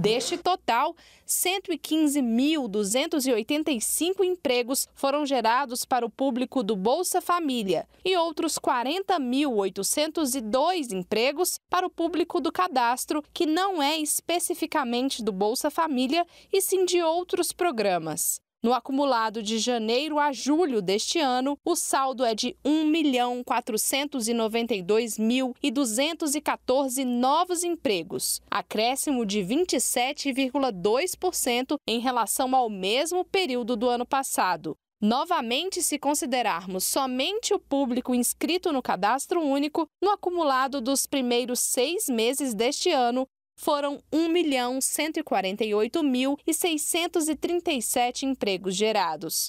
Deste total, 115.285 empregos foram gerados para o público do Bolsa Família e outros 40.802 empregos para o público do cadastro, que não é especificamente do Bolsa Família e sim de outros programas. No acumulado de janeiro a julho deste ano, o saldo é de 1.492.214 novos empregos, acréscimo de 27,2% em relação ao mesmo período do ano passado. Novamente, se considerarmos somente o público inscrito no cadastro único, no acumulado dos primeiros seis meses deste ano, foram 1.148.637 empregos gerados.